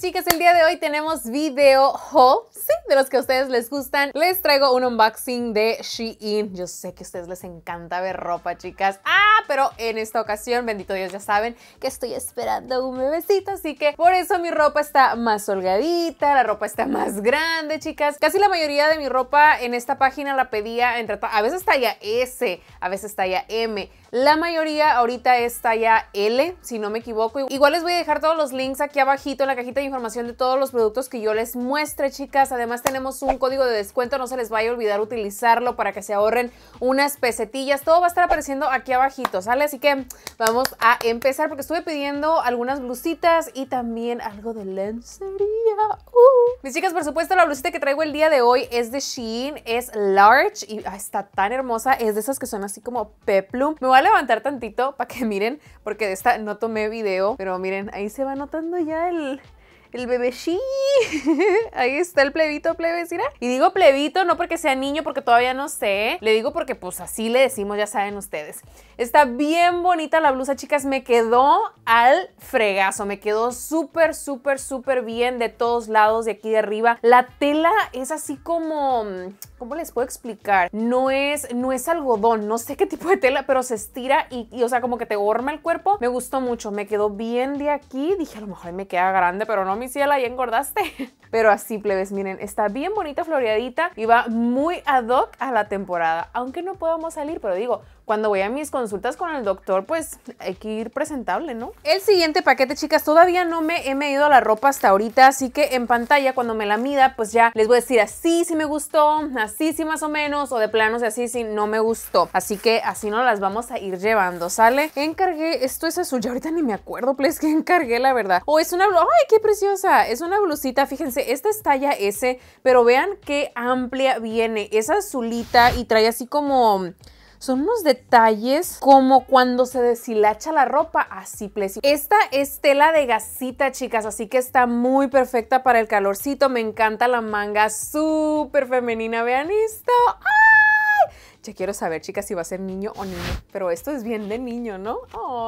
chicas, el día de hoy tenemos video de los que a ustedes les gustan. Les traigo un unboxing de Shein. Yo sé que a ustedes les encanta ver ropa, chicas. Ah, pero en esta ocasión, bendito Dios, ya saben que estoy esperando un bebecito, así que por eso mi ropa está más holgadita, la ropa está más grande, chicas. Casi la mayoría de mi ropa en esta página la pedía entre a veces talla S, a veces talla M. La mayoría ahorita es talla L, si no me equivoco. Igual les voy a dejar todos los links aquí abajito en la cajita información de todos los productos que yo les muestre, chicas. Además tenemos un código de descuento, no se les vaya a olvidar utilizarlo para que se ahorren unas pesetillas. Todo va a estar apareciendo aquí abajito, ¿sale? Así que vamos a empezar porque estuve pidiendo algunas blusitas y también algo de lencería. Uh. Mis chicas, por supuesto, la blusita que traigo el día de hoy es de Shein, es large y ah, está tan hermosa. Es de esas que son así como peplum. Me voy a levantar tantito para que miren, porque de esta no tomé video, pero miren, ahí se va notando ya el, el bebé sí. Ahí está el plebito, plebecina. Y digo plebito no porque sea niño, porque todavía no sé. Le digo porque pues así le decimos, ya saben ustedes. Está bien bonita la blusa, chicas. Me quedó al fregazo. Me quedó súper, súper, súper bien de todos lados, de aquí de arriba. La tela es así como... Mm, ¿Cómo les puedo explicar? No es, no es algodón, no sé qué tipo de tela, pero se estira y, y o sea, como que te gorma el cuerpo. Me gustó mucho, me quedó bien de aquí. Dije, a lo mejor me queda grande, pero no, me mi ciela, ya engordaste. Pero así, plebes, miren, está bien bonita, floreadita y va muy ad hoc a la temporada. Aunque no podamos salir, pero digo, cuando voy a mis consultas con el doctor, pues hay que ir presentable, ¿no? El siguiente paquete, chicas, todavía no me he medido la ropa hasta ahorita, así que en pantalla cuando me la mida, pues ya les voy a decir así si me gustó, así si más o menos, o de planos así si no me gustó. Así que así no las vamos a ir llevando, ¿sale? Encargué, esto es azul, ya ahorita ni me acuerdo, pues que encargué, la verdad. O oh, es una blusa, ¡ay, qué preciosa! Es una blusita, fíjense, esta es talla S, pero vean qué amplia viene. Es azulita y trae así como son unos detalles como cuando se deshilacha la ropa, así plesi. Esta es tela de gasita, chicas, así que está muy perfecta para el calorcito. Me encanta la manga súper femenina. Vean esto. ¡Ay! Ya quiero saber, chicas, si va a ser niño o niña. Pero esto es bien de niño, ¿no?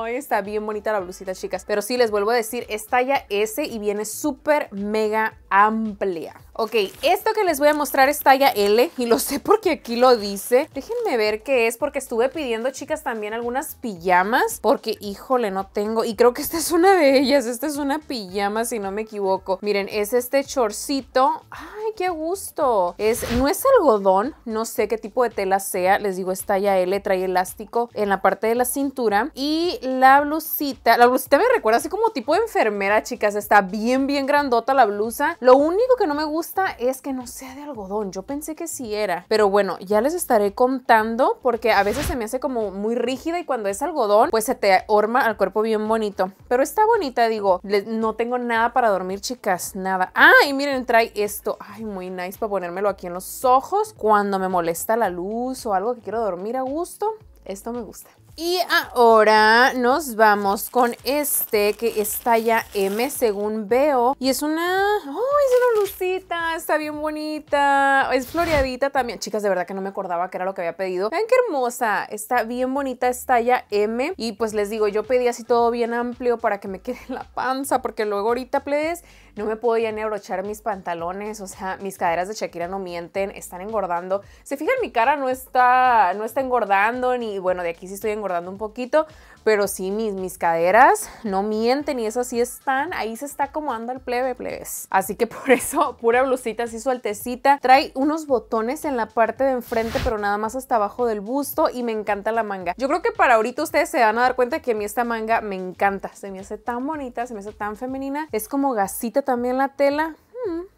está bien bonita la blusita, chicas. Pero sí, les vuelvo a decir, es talla S y viene súper mega amplia. Ok, esto que les voy a mostrar es talla L y lo sé porque aquí lo dice. Déjenme ver qué es porque estuve pidiendo, chicas, también algunas pijamas porque, híjole, no tengo. Y creo que esta es una de ellas. Esta es una pijama, si no me equivoco. Miren, es este chorcito. ¡Ay, qué gusto! Es, no es algodón, no sé qué tipo de tela sea. Les digo, es talla L, trae elástico en la parte de la cintura. Y la blusita, la blusita me recuerda así como tipo de enfermera, chicas. Está bien, bien grandota la blusa. Lo único que no me gusta es que no sea de algodón. Yo pensé que sí era. Pero bueno, ya les estaré contando porque a veces se me hace como muy rígida y cuando es algodón, pues se te horma al cuerpo bien bonito. Pero está bonita, digo. no tengo nada para dormir, chicas. Nada. Ah, y miren, trae esto. Ay, muy nice para ponérmelo aquí en los ojos cuando me molesta la luz o algo que quiero dormir a gusto. Esto me gusta. Y ahora nos vamos con este que es talla M según veo. Y es una... ¡Oh, es una lucita! Está bien bonita. Es floreadita también. Chicas, de verdad que no me acordaba que era lo que había pedido. Vean qué hermosa. Está bien bonita, es talla M. Y pues les digo, yo pedí así todo bien amplio para que me quede la panza porque luego ahorita, please no me puedo ya ni abrochar mis pantalones, o sea, mis caderas de Shakira no mienten, están engordando. Se fijan, mi cara no está, no está engordando, ni bueno, de aquí sí estoy engordando un poquito, pero sí, mis, mis caderas no mienten y eso sí están. Ahí se está acomodando el plebe, plebes. Así que por eso, pura blusita así sueltecita. Trae unos botones en la parte de enfrente, pero nada más hasta abajo del busto y me encanta la manga. Yo creo que para ahorita ustedes se van a dar cuenta que a mí esta manga me encanta. Se me hace tan bonita, se me hace tan femenina. Es como gasita también la tela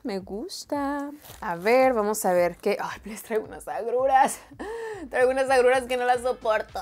me gusta. A ver, vamos a ver qué. Ay, les traigo unas agruras. traigo unas agruras que no las soporto.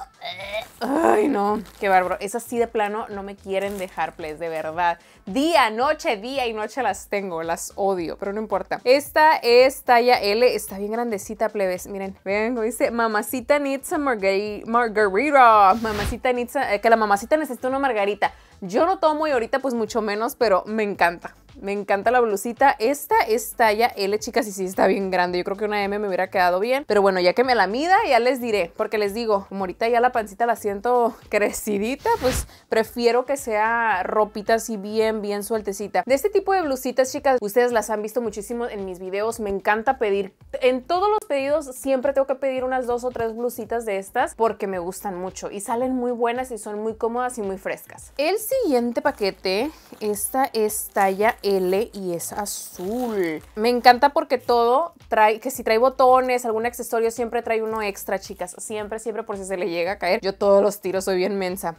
Ay, no, qué bárbaro. Esas sí de plano no me quieren dejar, please, de verdad. Día, noche, día y noche las tengo, las odio, pero no importa. Esta es talla L, está bien grandecita, plebes. Miren, vean dice, mamacita needs a margarita. Mamacita needs eh, que la mamacita necesita una margarita. Yo no tomo y ahorita pues mucho menos, pero me encanta. Me encanta la blusita. Esta es talla L, chicas, y sí está bien grande. Yo creo que una M me hubiera quedado bien. Pero bueno, ya que me la mida, ya les diré. Porque les digo, morita ahorita ya la pancita la siento crecidita, pues prefiero que sea ropita así bien, bien sueltecita. De este tipo de blusitas, chicas, ustedes las han visto muchísimo en mis videos. Me encanta pedir. En todos los pedidos siempre tengo que pedir unas dos o tres blusitas de estas porque me gustan mucho. Y salen muy buenas y son muy cómodas y muy frescas. El siguiente paquete, esta es talla L y es azul. Me encanta porque todo trae, que si trae botones, algún accesorio, siempre trae uno extra, chicas. Siempre, siempre por si se le llega a caer. Yo todos los tiros soy bien mensa.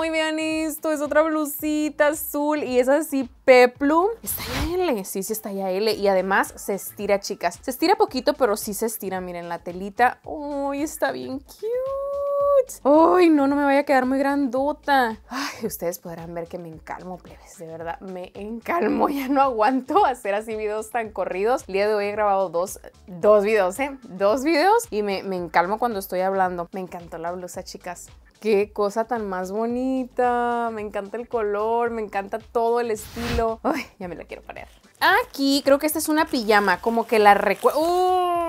¡Ay, vean esto! Es otra blusita azul y es así peplum. Está ya L, sí, sí está ya L. Y además se estira, chicas. Se estira poquito, pero sí se estira. Miren la telita. ¡Uy, está bien cute! Ay, no, no me vaya a quedar muy grandota. Ay, ustedes podrán ver que me encalmo, plebes. De verdad, me encalmo. Ya no aguanto hacer así videos tan corridos. El día de hoy he grabado dos, dos videos, ¿eh? Dos videos y me, encalmo cuando estoy hablando. Me encantó la blusa, chicas qué cosa tan más bonita. Me encanta el color, me encanta todo el estilo. Ay, ya me la quiero poner. Aquí creo que esta es una pijama, como que la recuerdo.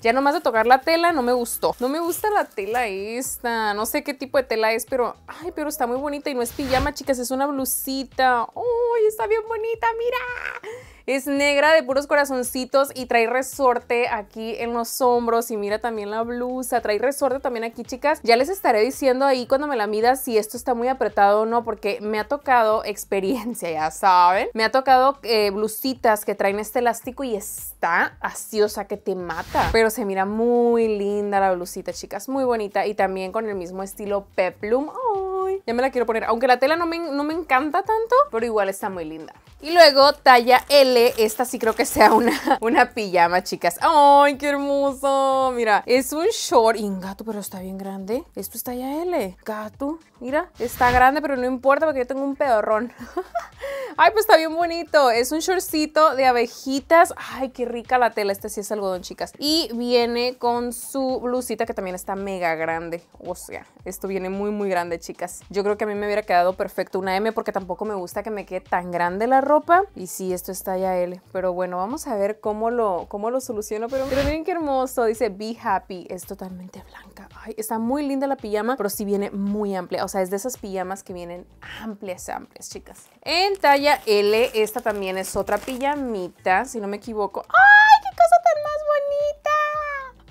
Ya nomás de tocar la tela no me gustó. No me gusta la tela esta. No sé qué tipo de tela es, pero... Ay, pero está muy bonita y no es pijama, chicas. Es una blusita. Ay, está bien bonita! ¡Mira! Es negra de puros corazoncitos y trae resorte aquí en los hombros y mira también la blusa, trae resorte también aquí chicas. Ya les estaré diciendo ahí cuando me la mida si esto está muy apretado o no porque me ha tocado experiencia, ya saben. Me ha tocado eh, blusitas que traen este elástico y está así, o sea que te mata. Pero se mira muy linda la blusita chicas, muy bonita y también con el mismo estilo peplum. Oh. Ya me la quiero poner. Aunque la tela no me, no me encanta tanto, pero igual está muy linda. Y luego talla L, esta sí creo que sea una, una pijama, chicas. ¡Ay, qué hermoso! Mira, es un short. gato pero está bien grande. Esto es talla L. Gato, mira, está grande, pero no importa porque yo tengo un pedorrón. Ay, pues está bien bonito. Es un shortcito de abejitas. Ay, qué rica la tela. Este sí es algodón, chicas. Y viene con su blusita que también está mega grande. O sea, esto viene muy, muy grande, chicas. Yo creo que a mí me hubiera quedado perfecto una M porque tampoco me gusta que me quede tan grande la ropa. Y sí, esto está talla L. Pero bueno, vamos a ver cómo lo, cómo lo soluciono. Pero, miren qué hermoso. Dice Be Happy. Es totalmente blanca. Ay, está muy linda la pijama, pero sí viene muy amplia. O sea, es de esas pijamas que vienen amplias, amplias, chicas. En talla L, esta también es otra pijamita, si no me equivoco. ¡Ay, qué cosa tan más bonita!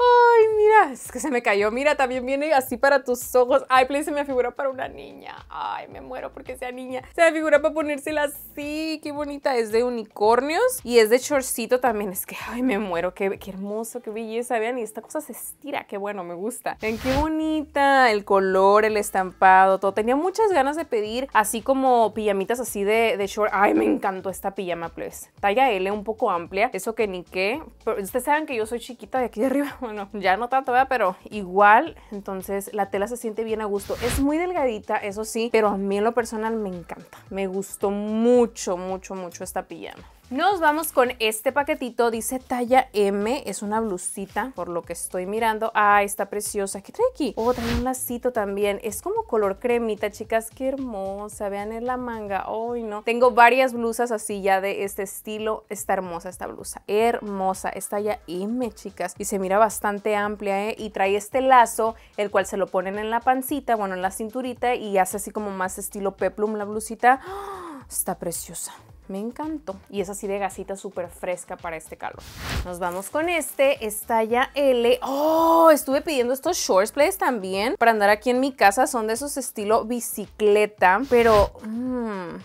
mira, es que se me cayó, mira, también viene así para tus ojos. Ay, please, se me figura para una niña. Ay, me muero porque sea niña. Se me figura para ponérsela así, qué bonita. Es de unicornios y es de shortcito también. Es que, ay, me muero, qué, qué hermoso, qué belleza. Vean, y esta cosa se estira, qué bueno, me gusta. ven, qué bonita, el color, el estampado, todo. Tenía muchas ganas de pedir así como pijamitas así de, short. Ay, me encantó esta pijama, please. Talla L, un poco amplia, eso que ni qué. Pero ustedes saben que yo soy chiquita de aquí de arriba. Bueno, ya no no tanto, ¿verdad? Pero igual, entonces la tela se siente bien a gusto. Es muy delgadita, eso sí, pero a mí en lo personal me encanta. Me gustó mucho, mucho, mucho esta pijama. Nos vamos con este paquetito, dice talla M, es una blusita, por lo que estoy mirando. Ah, está preciosa. ¿Qué trae aquí? Oh, trae un lacito también. Es como color cremita, chicas, qué hermosa. Vean en la manga. Ay, no. Tengo varias blusas así ya de este estilo. Está hermosa esta blusa. Hermosa. Es talla M, chicas. Y se mira bastante amplia, ¿eh? Y trae este lazo, el cual se lo ponen en la pancita, bueno, en la cinturita y hace así como más estilo peplum la blusita. ¡Ah! Está preciosa me encantó. Y es así de gasita súper fresca para este calor. Nos vamos con este, Estalla L. ¡Oh! Estuve pidiendo estos shorts plays también para andar aquí en mi casa. Son de esos estilo bicicleta, pero... Mm,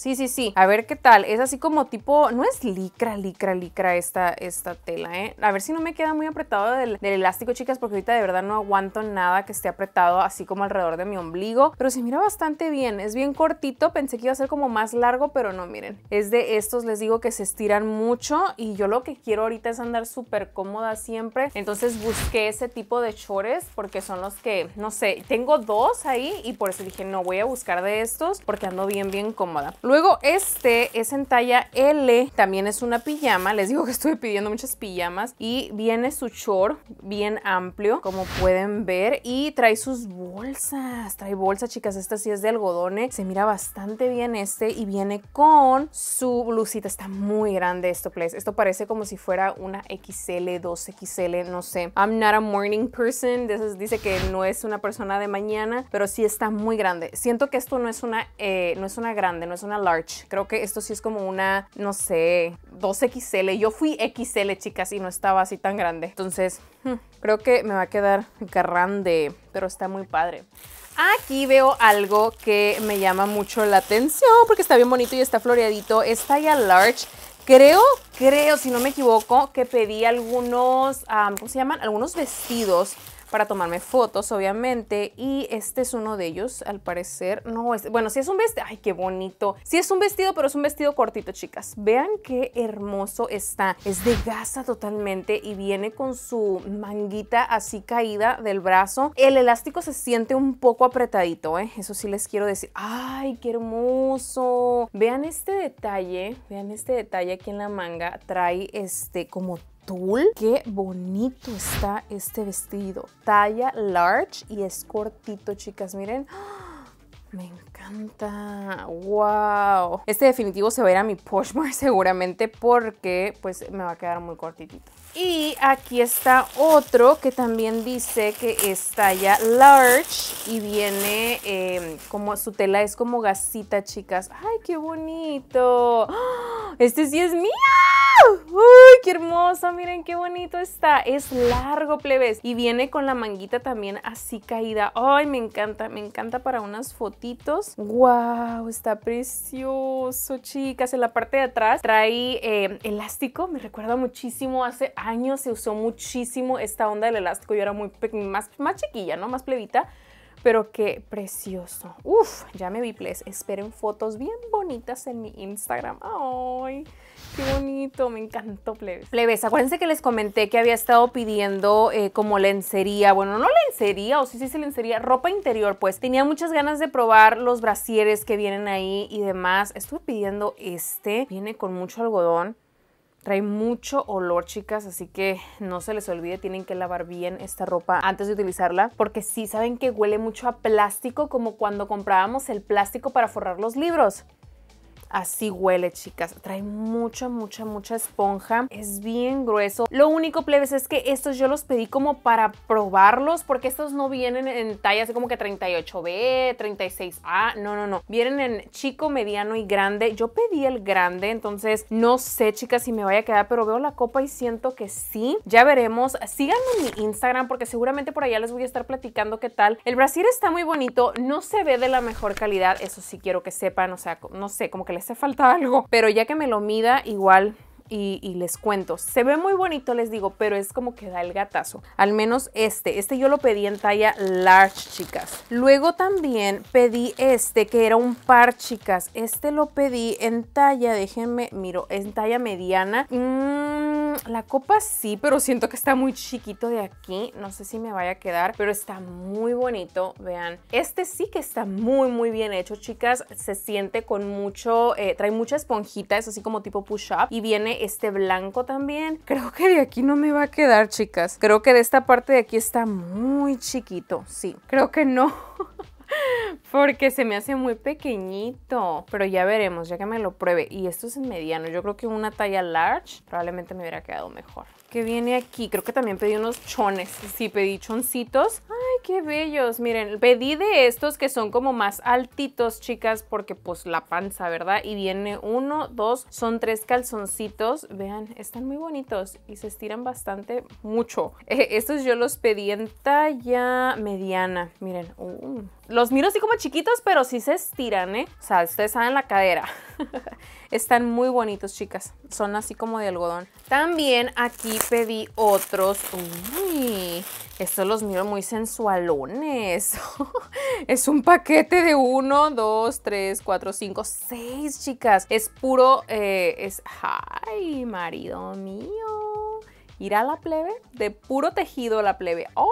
Sí, sí, sí. A ver qué tal. Es así como tipo, no es licra, licra, licra esta, esta tela, ¿eh? A ver si no me queda muy apretado del, elástico, chicas, porque ahorita de verdad no aguanto nada que esté apretado así como alrededor de mi ombligo. Pero se mira bastante bien. Es bien cortito. Pensé que iba a ser como más largo, pero no, miren. Es de estos, les digo, que se estiran mucho y yo lo que quiero ahorita es andar súper cómoda siempre. Entonces busqué ese tipo de chores porque son los que, no sé, tengo dos ahí y por eso dije, no, voy a buscar de estos porque ando bien, bien cómoda. Luego este es en talla L, también es una pijama. Les digo que estuve pidiendo muchas pijamas y viene su short bien amplio, como pueden ver, y trae sus bolsas. Trae bolsas, chicas, esta sí es de algodón, ¿eh? Se mira bastante bien este y viene con su blusita. Está muy grande esto, please. Esto parece como si fuera una XL, 2XL, no sé. I'm not a morning person. Dice que no es una persona de mañana, pero sí está muy grande. Siento que esto no es una, eh, no es una grande, no es una large. Creo que esto sí es como una, no sé, 2XL. Yo fui XL, chicas, y no estaba así tan grande. Entonces, hmm, creo que me va a quedar grande, pero está muy padre. Aquí veo algo que me llama mucho la atención porque está bien bonito y está floreadito. Está ya large. Creo, creo, si no me equivoco, que pedí algunos, ¿cómo se llaman? Algunos vestidos para tomarme fotos, obviamente. Y este es uno de ellos, al parecer. No, es, bueno, si es un vestido. Ay, qué bonito. Si es un vestido, pero es un vestido cortito, chicas. Vean qué hermoso está. Es de gasa totalmente y viene con su manguita así caída del brazo. El elástico se siente un poco apretadito, ¿eh? Eso sí les quiero decir. Ay, qué hermoso. Vean este detalle. Vean este detalle aquí en la manga. Trae este como que Qué bonito está este vestido. Talla large y es cortito, chicas. Miren, me encanta encanta. ¡Wow! Este definitivo se va a ir a mi Poshmark seguramente porque pues me va a quedar muy cortitito. Y aquí está otro que también dice que está ya large y viene em, como su tela es como gasita, chicas. ¡Ay, qué bonito! ¡Ah! ¡Este sí es mío! ¡Uy, qué hermoso! Miren qué bonito está. Es largo, plebes. Y viene con la manguita también así caída. ¡Ay, me encanta! Me encanta para unas fotitos ¡Wow! Está precioso, chicas. En la parte de atrás trae eh, elástico. Me recuerda muchísimo. Hace años se usó muchísimo esta onda del elástico. Yo era muy más, más chiquilla, ¿no? Más plebita. Pero qué precioso. Uf, ya me vi, please. Esperen fotos bien bonitas en mi Instagram. ¡Ay! Qué bonito, me encantó, plebes. Plebes, acuérdense que les comenté que había estado pidiendo eh, como lencería, bueno, no lencería, o sí, sí se lencería, ropa interior, pues. Tenía muchas ganas de probar los brasieres que vienen ahí y demás. Estuve pidiendo este, viene con mucho algodón. Trae mucho olor, chicas, así que no se les olvide, tienen que lavar bien esta ropa antes de utilizarla, porque sí saben que huele mucho a plástico, como cuando comprábamos el plástico para forrar los libros. Así huele, chicas. Trae mucha, mucha, mucha esponja. Es bien grueso. Lo único, plebes, es que estos yo los pedí como para probarlos porque estos no vienen en talla así como que 38B, 36A. No, no, no. Vienen en chico, mediano y grande. Yo pedí el grande, entonces no sé, chicas, si me vaya a quedar, pero veo la copa y siento que sí. Ya veremos. Síganme en mi Instagram porque seguramente por allá les voy a estar platicando qué tal. El brasier está muy bonito. No se ve de la mejor calidad. Eso sí quiero que sepan. O sea, no sé, como que le hace falta algo, pero ya que me lo mida igual y, les cuento. Se ve muy bonito, les digo, pero es como que da el gatazo. Al menos este. Este yo lo pedí en talla large, chicas. Luego también pedí este, que era un par, chicas. Este lo pedí en talla, déjenme, miro, en talla mediana. Mm, la copa sí, pero siento que está muy chiquito de aquí. No sé si me vaya a quedar, pero está muy bonito. Vean, este sí que está muy, muy bien hecho, chicas. Se siente con mucho, eh, trae mucha esponjita, es así como tipo push-up. Y viene este blanco también. Creo que de aquí no me va a quedar, chicas. Creo que de esta parte de aquí está muy chiquito. Sí, creo que no. porque se me hace muy pequeñito. Pero ya veremos, ya que me lo pruebe. Y esto es en mediano. Yo creo que una talla large probablemente me hubiera quedado mejor. ¿Qué viene aquí? Creo que también pedí unos chones. Sí, pedí choncitos. ¡Ay, qué bellos! Miren, pedí de estos que son como más altitos, chicas, porque pues la panza, ¿verdad? Y viene uno, dos, son tres calzoncitos. Vean, están muy bonitos y se estiran bastante, mucho. Eh, estos yo los pedí en talla mediana. Miren, uh, los miro así como chiquitos, pero sí se estiran, ¿eh? O sea, ustedes saben la cadera. Están muy bonitos, chicas. Son así como de algodón. También aquí pedí otros. Uy, estos los miro muy sensualones. es un paquete de uno Dos, tres, cuatro, cinco Seis, chicas. Es puro, eh, es... ¡Ay, marido mío! ¿Irá la plebe? De puro tejido la plebe. ¡Oh!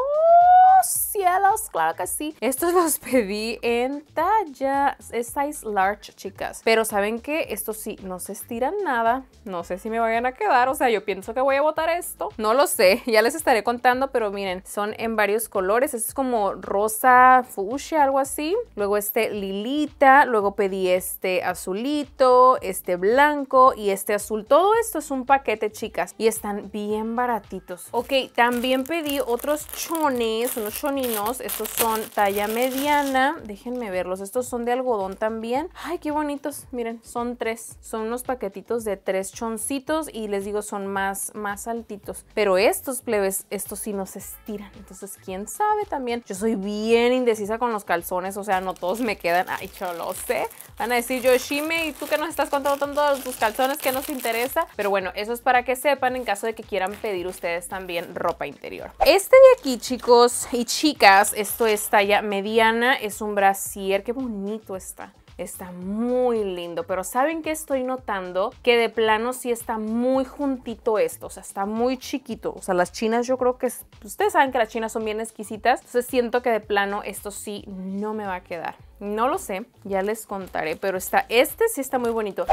cielos, claro que sí. Estos los pedí en talla, es size large, chicas. Pero saben que estos sí no se estiran nada. No sé si me vayan a quedar, o sea, yo pienso que voy a botar esto. No lo sé, ya les estaré contando, pero miren, son en varios colores. Este es como rosa, fuchsia algo así. Luego este lilita, luego pedí este azulito, este blanco y este azul. Todo esto es un paquete, chicas, y están bien baratitos. Ok, también pedí otros chones, choninos. Estos son talla mediana. Déjenme verlos. Estos son de algodón también. Ay, qué bonitos. Miren, son tres. Son unos paquetitos de tres choncitos y les digo, son más, más altitos. Pero estos plebes, estos sí nos estiran. Entonces, quién sabe también. Yo soy bien indecisa con los calzones. O sea, no todos me quedan. Ay, yo lo sé. Van a decir, Yoshime, ¿y tú que nos estás contando todos tus calzones? que nos interesa? Pero bueno, eso es para que sepan en caso de que quieran pedir ustedes también ropa interior. Este de aquí, chicos, y chicas, esto es talla mediana, es un brasier, qué bonito está. Está muy lindo, pero ¿saben qué estoy notando? Que de plano sí está muy juntito esto, o sea, está muy chiquito. O sea, las chinas yo creo que... Ustedes saben que las chinas son bien exquisitas, entonces siento que de plano esto sí no me va a quedar. No lo sé, ya les contaré, pero está, este sí está muy bonito.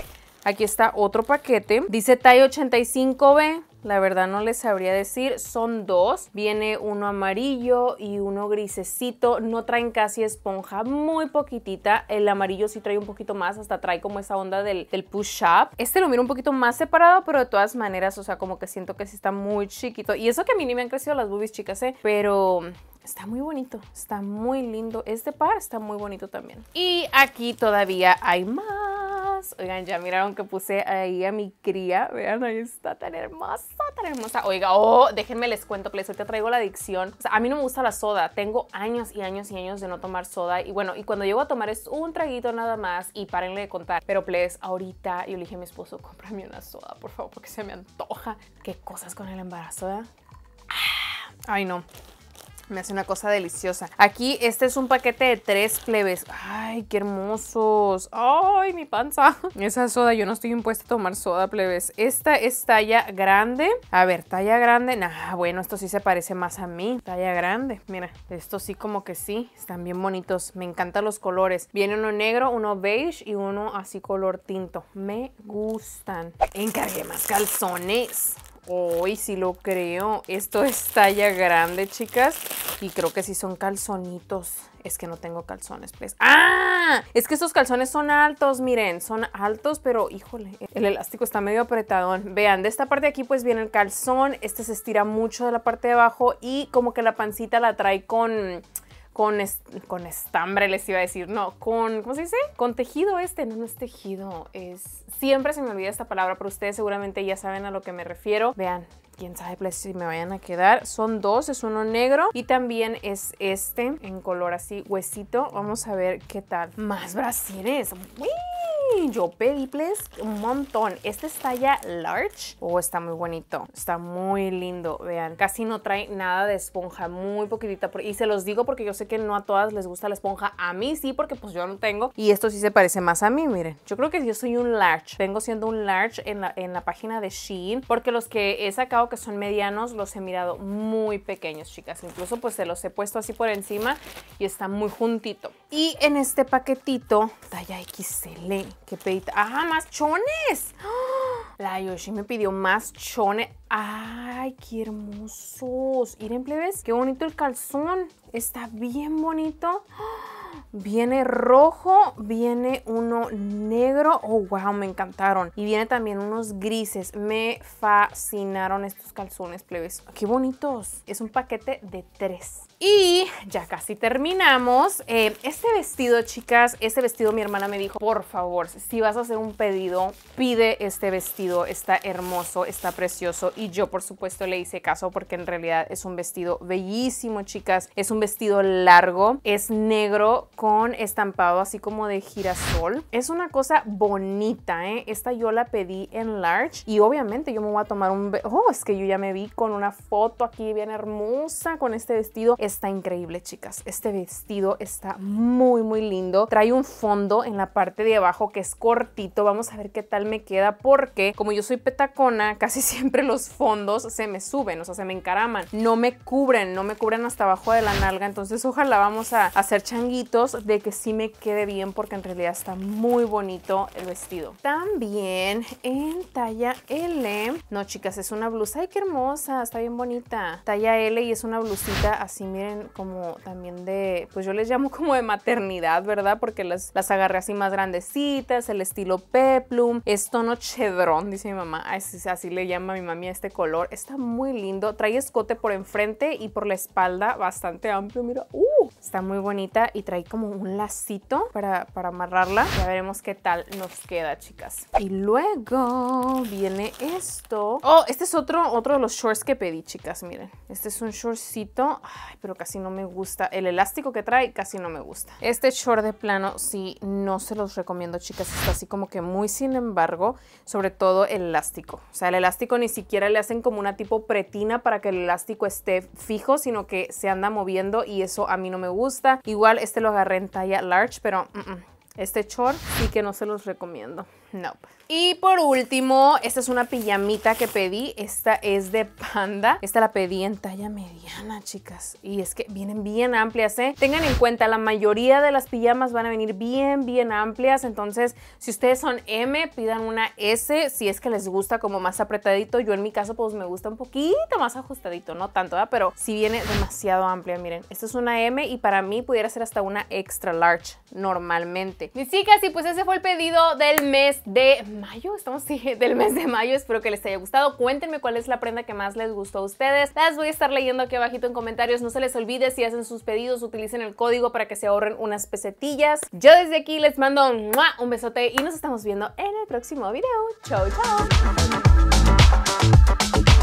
Aquí está otro paquete, dice talla 85B, la verdad no les sabría decir, son dos. Viene uno amarillo y uno grisecito. No traen casi esponja, muy poquitita. El amarillo sí trae un poquito más, hasta trae como esa onda del, push-up. Este lo miro un poquito más separado, pero de todas maneras, o sea, como que siento que sí está muy chiquito. Y eso que a mí ni me han crecido las boobies, chicas, ¿eh? Pero Está muy bonito, está muy lindo. Este par está muy bonito también. Y aquí todavía hay más. Oigan, ya miraron que puse ahí a mi cría. Vean, ahí está tan hermosa, tan hermosa. Oiga, oh, déjenme les cuento, please. Hoy te traigo la adicción. O sea, a mí no me gusta la soda. Tengo años y años y años de no tomar soda. Y bueno, y cuando llego a tomar es un traguito nada más y párenle de contar. Pero, please, ahorita yo le dije a mi esposo, cómprame una soda, por favor, porque se me antoja. Qué cosas con el embarazo, ¿eh? Ay, no. Me hace una cosa deliciosa. Aquí este es un paquete de tres plebes. Ay, qué hermosos. Ay, mi panza. Esa soda, yo no estoy impuesta a tomar soda, plebes. Esta es talla grande. A ver, talla grande. Nah, bueno, esto sí se parece más a mí. Talla grande. Mira, esto sí como que sí. Están bien bonitos. Me encantan los colores. Viene uno negro, uno beige y uno así color tinto. Me gustan. Encargué más calzones. Uy, si lo creo. Esto es ya grande, chicas. Y creo que sí son calzonitos. Es que no tengo calzones, pues. ¡Ah! Es que estos calzones son altos, miren. Son altos, pero híjole, el elástico está medio apretadón. Vean, de esta parte de aquí pues viene el calzón. Este se estira mucho de la parte de abajo y como que la pancita la trae con con, con estambre, les iba a decir, no, con, ¿cómo se dice? Con tejido este, no, no es tejido, es, siempre se me olvida esta palabra, pero ustedes seguramente ya saben a lo que me refiero. Vean, quién sabe pues si me vayan a quedar. Son dos, es uno negro y también es este en color así, huesito. Vamos a ver qué tal. Más brasieres y yo pedí un montón. Este es talla large. Oh, está muy bonito. Está muy lindo. Vean, casi no trae nada de esponja, muy poquitita. Y se los digo porque yo sé que no a todas les gusta la esponja. A mí sí, porque pues yo no tengo. Y esto sí se parece más a mí, miren. Yo creo que yo soy un large. Vengo siendo un large en la, en la página de Shein porque los que he sacado que son medianos los he mirado muy pequeños, chicas. Incluso pues se los he puesto así por encima y está muy juntito. Y en este paquetito, talla XL, Qué pedita. ¡Ah, más chones! La Yoshi me pidió más chones. ¡Ay, qué hermosos! Miren, plebes, qué bonito el calzón. Está bien bonito. Viene rojo, viene uno negro. Oh, wow, me encantaron. Y viene también unos grises. Me fascinaron estos calzones, plebes. ¡Qué bonitos! Es un paquete de tres. Y ya casi terminamos. Eh, este vestido, chicas, este vestido mi hermana me dijo, por favor, si vas a hacer un pedido, pide este vestido. Está hermoso, está precioso. Y yo, por supuesto, le hice caso porque en realidad es un vestido bellísimo, chicas. Es un vestido largo, es negro con estampado así como de girasol. Es una cosa bonita, ¿eh? Esta yo la pedí en large y obviamente yo me voy a tomar un... Oh, es que yo ya me vi con una foto aquí bien hermosa con este vestido está increíble, chicas. Este vestido está muy, muy lindo. Trae un fondo en la parte de abajo que es cortito. Vamos a ver qué tal me queda porque como yo soy petacona, casi siempre los fondos se me suben, o sea, se me encaraman. No me cubren, no me cubren hasta abajo de la nalga. Entonces ojalá vamos a hacer changuitos de que sí me quede bien porque en realidad está muy bonito el vestido. También en talla L. No, chicas, es una blusa. ¡Ay, qué hermosa! Está bien bonita. Talla L y es una blusita así miren como también de, pues yo les llamo como de maternidad, ¿verdad? Porque las, agarré así más grandecitas, el estilo peplum, es tono chedrón, dice mi mamá, así, le llama a mi mami este color, está muy lindo, trae escote por enfrente y por la espalda bastante amplio, mira, ¡uh! está muy bonita y trae como un lacito para, para amarrarla, ya veremos qué tal nos queda, chicas. Y luego viene esto, oh, este es otro, otro de los shorts que pedí, chicas, miren, este es un shortcito, Ay, pero casi no me gusta. El elástico que trae casi no me gusta. Este short de plano sí no se los recomiendo, chicas. Está así como que muy sin embargo, sobre todo el elástico. O sea, el elástico ni siquiera le hacen como una tipo pretina para que el elástico esté fijo, sino que se anda moviendo y eso a mí no me gusta. Igual este lo agarré en talla large, pero... Mm, mm. Este short sí que no se los recomiendo. No. Y por último, esta es una pijamita que pedí. Esta es de panda. Esta la pedí en talla mediana, chicas. Y es que vienen bien amplias, ¿eh? Tengan en cuenta, la mayoría de las pijamas van a venir bien, bien amplias. Entonces, si ustedes son M, pidan una S. Si es que les gusta como más apretadito. Yo en mi caso, pues me gusta un poquito más ajustadito. No tanto, ¿verdad? Pero si viene demasiado amplia, miren. Esta es una M y para mí pudiera ser hasta una extra large normalmente. Mis chicas, y pues ese fue el pedido del mes de mayo, estamos del mes de mayo, espero que les haya gustado. Cuéntenme cuál es la prenda que más les gustó a ustedes. Las voy a estar leyendo aquí abajito en comentarios. No se les olvide si hacen sus pedidos, utilicen el código para que se ahorren unas pesetillas. Yo desde aquí les mando un besote y nos estamos viendo en el próximo video. Chau, chau.